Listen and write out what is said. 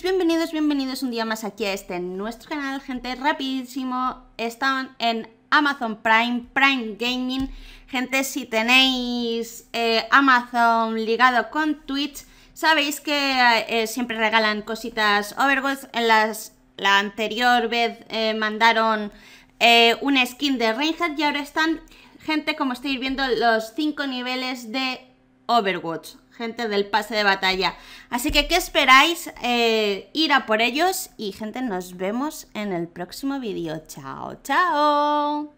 Bienvenidos, bienvenidos un día más aquí a este nuestro canal, gente. Rapidísimo, están en Amazon Prime, Prime Gaming. Gente, si tenéis eh, Amazon ligado con Twitch, sabéis que eh, siempre regalan cositas Overwatch. En las, la anterior vez eh, mandaron un skin de Reinhardt y ahora están, gente, como estáis viendo, los 5 niveles de Overwatch, gente del pase de batalla. Así que, ¿qué esperáis? Eh, ir a por ellos y gente, nos vemos en el próximo vídeo. Chao, chao.